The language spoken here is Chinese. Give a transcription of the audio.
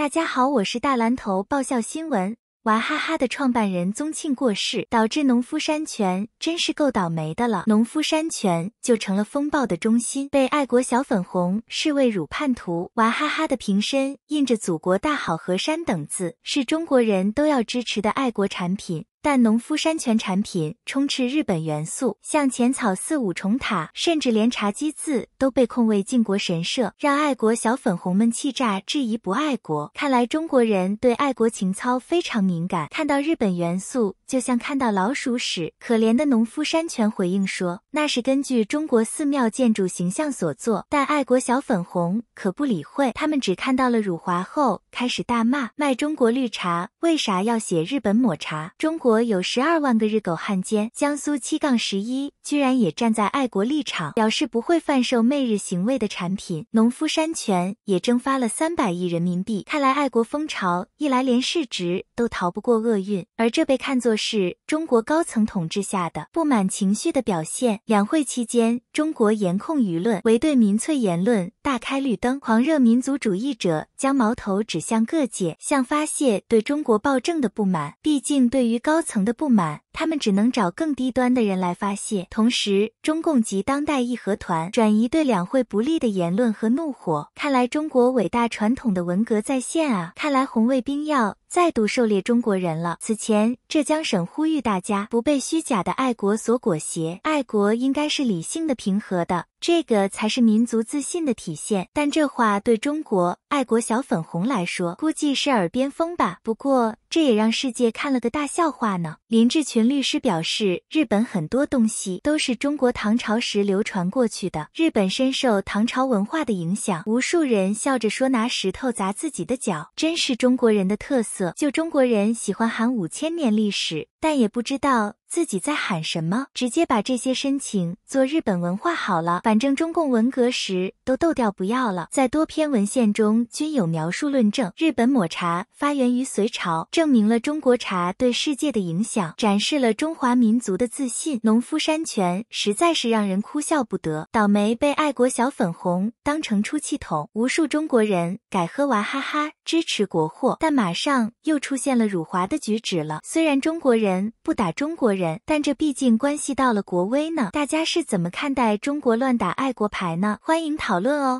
大家好，我是大蓝头爆笑新闻。娃哈哈的创办人宗庆过世，导致农夫山泉真是够倒霉的了。农夫山泉就成了风暴的中心，被爱国小粉红视为乳叛徒。娃哈哈的瓶身印着“祖国大好河山”等字，是中国人都要支持的爱国产品。但农夫山泉产品充斥日本元素，像浅草寺五重塔，甚至连茶几字都被控为靖国神社，让爱国小粉红们气炸，质疑不爱国。看来中国人对爱国情操非常敏感，看到日本元素就像看到老鼠屎。可怜的农夫山泉回应说，那是根据中国寺庙建筑形象所做。但爱国小粉红可不理会，他们只看到了辱华后开始大骂，卖中国绿茶为啥要写日本抹茶？中国。国有十二万个日狗汉奸，江苏七杠十一居然也站在爱国立场，表示不会贩售媚日行为的产品。农夫山泉也蒸发了三百亿人民币，看来爱国风潮一来，连市值都逃不过厄运。而这被看作是。中国高层统治下的不满情绪的表现。两会期间，中国严控舆论，唯对民粹言论大开绿灯。狂热民族主义者将矛头指向各界，向发泄对中国暴政的不满。毕竟，对于高层的不满，他们只能找更低端的人来发泄。同时，中共及当代义和团转移对两会不利的言论和怒火。看来，中国伟大传统的文革再现啊！看来，红卫兵要。再度狩猎中国人了。此前，浙江省呼吁大家不被虚假的爱国所裹挟，爱国应该是理性的、平和的。这个才是民族自信的体现，但这话对中国爱国小粉红来说，估计是耳边风吧。不过这也让世界看了个大笑话呢。林志群律师表示，日本很多东西都是中国唐朝时流传过去的，日本深受唐朝文化的影响。无数人笑着说：“拿石头砸自己的脚，真是中国人的特色。”就中国人喜欢喊五千年历史。但也不知道自己在喊什么，直接把这些申请做日本文化好了，反正中共文革时都斗掉不要了。在多篇文献中均有描述论证，日本抹茶发源于隋朝，证明了中国茶对世界的影响，展示了中华民族的自信。农夫山泉实在是让人哭笑不得，倒霉被爱国小粉红当成出气筒，无数中国人改喝娃哈哈支持国货，但马上又出现了辱华的举止了。虽然中国人。不打中国人，但这毕竟关系到了国威呢。大家是怎么看待中国乱打爱国牌呢？欢迎讨论哦。